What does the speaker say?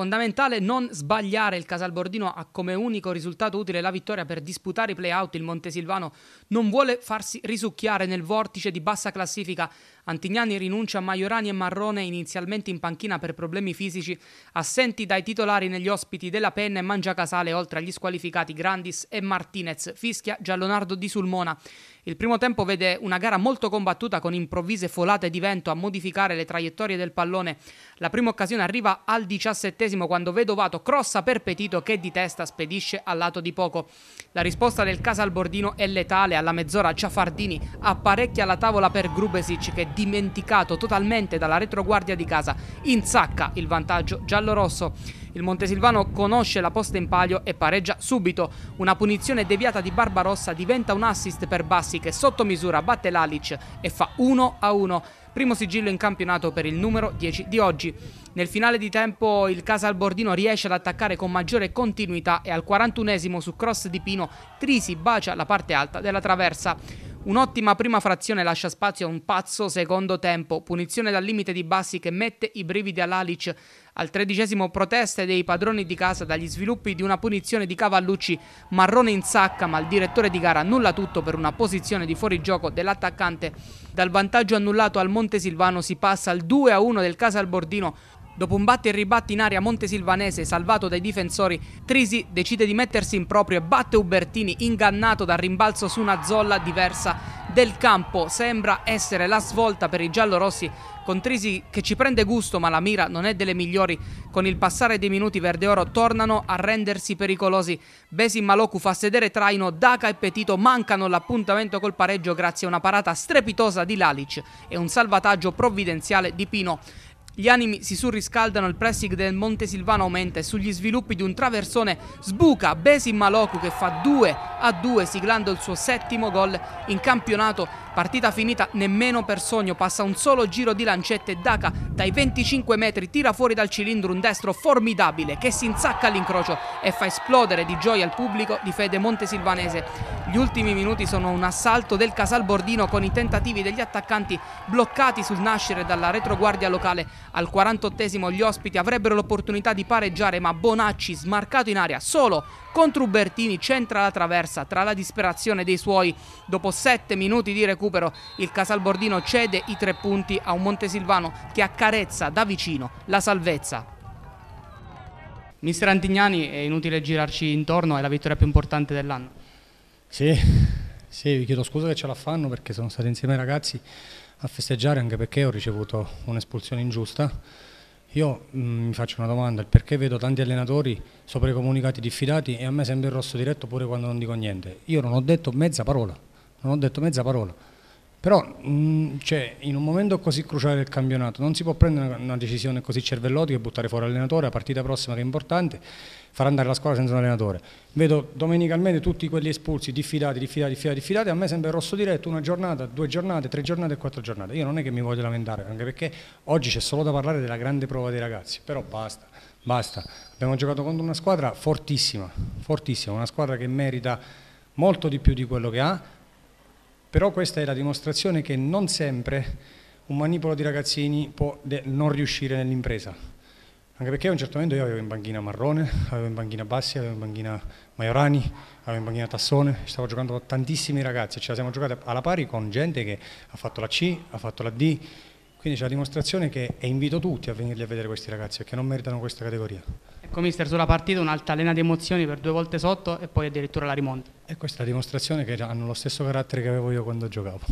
Fondamentale non sbagliare, il Casalbordino ha come unico risultato utile la vittoria per disputare i play-out, il Montesilvano non vuole farsi risucchiare nel vortice di bassa classifica Antignani rinuncia a Maiorani e Marrone inizialmente in panchina per problemi fisici, assenti dai titolari negli ospiti della Penna e Mangiacasale oltre agli squalificati Grandis e Martinez, fischia Giallonardo di Sulmona. Il primo tempo vede una gara molto combattuta con improvvise folate di vento a modificare le traiettorie del pallone. La prima occasione arriva al diciassettesimo quando Vedovato crossa per Petito che di testa spedisce al lato di poco. La risposta del Casalbordino è letale, alla mezz'ora Ciafardini apparecchia la tavola per Grubesic che dimenticato totalmente dalla retroguardia di casa. Insacca il vantaggio giallorosso. Il Montesilvano conosce la posta in palio e pareggia subito. Una punizione deviata di Barbarossa diventa un assist per Bassi che sotto misura batte l'Alic e fa 1 a 1 primo sigillo in campionato per il numero 10 di oggi. Nel finale di tempo il Casalbordino riesce ad attaccare con maggiore continuità e al 41esimo su cross di Pino Trisi bacia la parte alta della traversa. Un'ottima prima frazione lascia spazio a un pazzo secondo tempo, punizione dal limite di Bassi che mette i brividi all'Alic. Al tredicesimo proteste dei padroni di casa dagli sviluppi di una punizione di Cavallucci, Marrone in sacca ma il direttore di gara annulla tutto per una posizione di fuorigioco dell'attaccante. Dal vantaggio annullato al Montesilvano si passa al 2-1 del Casalbordino, Dopo un batte e ribatti in area montesilvanese salvato dai difensori, Trisi decide di mettersi in proprio e batte Ubertini ingannato dal rimbalzo su una zolla diversa del campo. Sembra essere la svolta per i giallorossi con Trisi che ci prende gusto ma la mira non è delle migliori. Con il passare dei minuti Verde Oro tornano a rendersi pericolosi. Besim Maloku fa sedere traino, Daka e Petito mancano l'appuntamento col pareggio grazie a una parata strepitosa di Lalic e un salvataggio provvidenziale di Pino. Gli animi si surriscaldano, il pressing del Montesilvano aumenta e sugli sviluppi di un traversone sbuca Besim Maloku che fa 2 a 2 siglando il suo settimo gol in campionato. Partita finita nemmeno per sogno, passa un solo giro di lancette Daka dai 25 metri tira fuori dal cilindro un destro formidabile che si insacca all'incrocio e fa esplodere di gioia il pubblico di fede montesilvanese. Gli ultimi minuti sono un assalto del Casal Bordino con i tentativi degli attaccanti bloccati sul nascere dalla retroguardia locale. Al 48esimo gli ospiti avrebbero l'opportunità di pareggiare ma Bonacci smarcato in aria solo contro Ubertini centra la traversa tra la disperazione dei suoi. Dopo sette minuti di recupero il Casal Bordino cede i tre punti a un Montesilvano che accarezza da vicino la salvezza. Mister Antignani, è inutile girarci intorno, è la vittoria più importante dell'anno. Sì, sì, vi chiedo scusa che ce la fanno perché sono stati insieme ai ragazzi a festeggiare anche perché ho ricevuto un'espulsione ingiusta. Io mh, mm, mi faccio una domanda, perché vedo tanti allenatori sopra i comunicati diffidati e a me sembra il rosso diretto pure quando non dico niente. Io non ho detto mezza parola, non ho detto mezza parola. Però mm, cioè, in un momento così cruciale del campionato non si può prendere una, una decisione così cervellotica e buttare fuori l'allenatore, la partita prossima che è importante, far andare la squadra senza un allenatore. Vedo domenicalmente tutti quelli espulsi, diffidati, diffidati, diffidati, diffidati, a me sembra il rosso diretto una giornata, due giornate, tre giornate e quattro giornate. Io non è che mi voglio lamentare, anche perché oggi c'è solo da parlare della grande prova dei ragazzi, però basta, basta. Abbiamo giocato contro una squadra fortissima, fortissima, una squadra che merita molto di più di quello che ha, però questa è la dimostrazione che non sempre un manipolo di ragazzini può non riuscire nell'impresa. Anche perché a un certo momento io avevo in banchina Marrone, avevo in banchina Bassi, avevo in banchina Maiorani, avevo in banchina Tassone, stavo giocando con tantissimi ragazzi, ce la siamo giocate alla pari con gente che ha fatto la C, ha fatto la D, quindi c'è la dimostrazione che e invito tutti a venirli a vedere questi ragazzi perché non meritano questa categoria. Ecco mister, sulla partita un'altalena di emozioni per due volte sotto e poi addirittura la rimonta. E questa è la dimostrazione che hanno lo stesso carattere che avevo io quando giocavo.